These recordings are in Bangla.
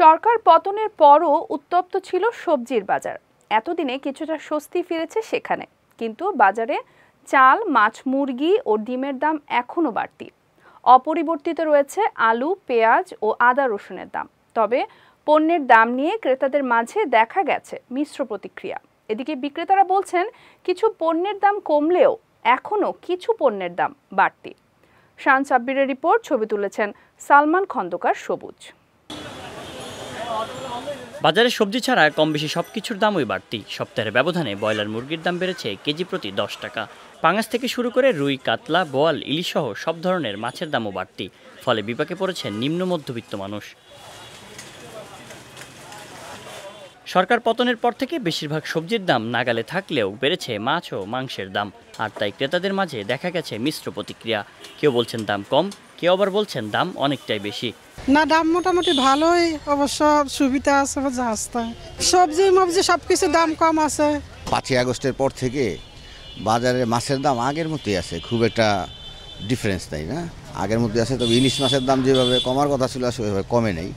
সরকার পতনের পরও উত্তপ্ত ছিল সবজির বাজার এতদিনে কিছুটা স্বস্তি ফিরেছে সেখানে কিন্তু বাজারে চাল মাছ মুরগি ও ডিমের দাম এখনও বাড়তি অপরিবর্তিত রয়েছে আলু পেঁয়াজ ও আদা রসুনের দাম তবে পণ্যের দাম নিয়ে ক্রেতাদের মাঝে দেখা গেছে মিশ্র প্রতিক্রিয়া এদিকে বিক্রেতারা বলছেন কিছু পণ্যের দাম কমলেও এখনও কিছু পণ্যের দাম বাড়তি শান সাব্বিরের রিপোর্ট ছবি তুলেছেন সালমান খন্দকার সবুজ বাজারে সবজি ছাড়া কম বেশি সব কিছুর দামই বাড়তি সপ্তাহের ব্যবধানে ব্রয়লার মুরগির দাম বেড়েছে কেজি প্রতি দশ টাকা পাঙাশ থেকে শুরু করে রুই কাতলা বোয়াল ইলিশসহ সব ধরনের মাছের দামও বাড়তি ফলে বিপাকে পড়েছে নিম্ন মধ্যবিত্ত মানুষ সরকার পতনের পর থেকে বেশিরভাগ সবজির দাম নাগালে থাকলেও বেড়েছে মাছ ও মাংসের দাম আর তাই ক্রেতাদের মাঝে দেখা গেছে মিশ্র প্রতিক্রিয়া কেউ বলছেন দাম কম কেউ আবার বলছেন দাম অনেকটাই বেশি না দাম মোটামুটি ভালোই অবশ্য সুবিধা আছে আসতে সবজি মবজি সব কিছু দাম কম আছে পাঁচই আগস্টের পর থেকে বাজারে মাছের দাম আগের মতোই আছে খুব একটা ডিফারেন্স তাই না আগের মধ্যে আছে তবে ইলিশ মাছের দাম যেভাবে কমার কথা ছিল সেভাবে কমে নেই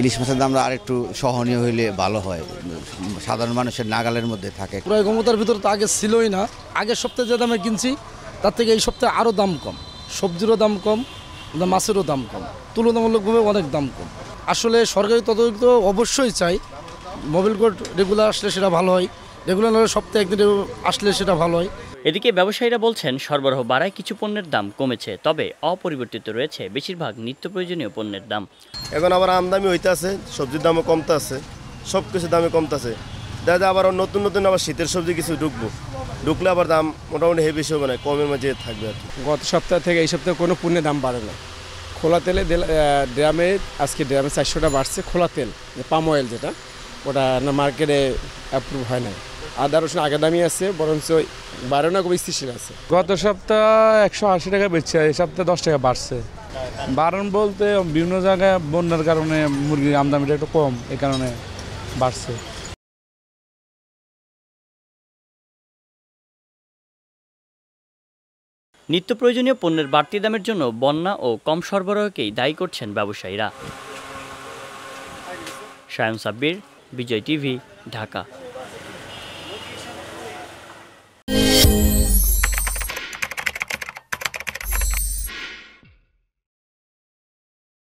ইলিশ মাছের দামটা আর একটু সহনীয় হইলে ভালো হয় সাধারণ মানুষের নাগালের মধ্যে থাকে ক্রয় ক্ষমতার ভিতরে তো আগে ছিলই না আগের সপ্তাহে যে দামে কিনছি তার থেকে এই সপ্তাহে আরও দাম কম সবজিরও দাম কম মাছেরও দাম কম তুলনামূলকভাবে অনেক দাম কম আসলে সরকারি তদন্ত অবশ্যই চাই মোবাইল কোর্ট রেগুলার আসলে সেটা ভালো হয় রেগুলার সপ্তাহে একদিন আসলে সেটা ভালো হয় এদিকে ব্যবসায়ীরা বলছেন সরবরাহ বাড়ায় কিছু পণ্যের দাম কমেছে তবে অপরিবর্তিত রয়েছে বেশিরভাগ নিত্য প্রয়োজনীয় পণ্যের দাম এখন আবার আমদামি হইতেছে সবজির দামও কমতেছে সব কিছু দামে কমতেছে দেখা আবার নতুন নতুন আবার শীতের সবজি কিছু ঢুকবো ঢুকলে আবার দাম মোটামুটি হেভি সব মানে কমের মাঝে থাকবে আর গত সপ্তাহ থেকে এই সপ্তাহে কোনো পণ্যের দাম বাড়ে না খোলা তেলে ড্রামে আজকে ড্রামে চারশোটা বাড়ছে খোলা তেল পাম অয়েল যেটা ওটা মার্কেটে অ্যাপ্রুভ হয় না আদা রসুন আগে দামি আছে বরঞ্চ বারো না খুব স্থিতিশীল আছে গত সপ্তাহ একশো আশি টাকা বেচছে এই সপ্তাহে দশ টাকা বাড়ছে বারণ বলতে বিভিন্ন জায়গায় বন্যার কারণে মুরগির আমদামিটা একটু কম এই কারণে বাড়ছে নিত্য প্রয়োজনীয় পণ্যের বাড়তি দামের জন্য বন্যা ও কম সরবরাহকেই দায়ী করছেন ব্যবসায়ীরা শায়ন সাব্বির বিজয় টিভি ঢাকা はい。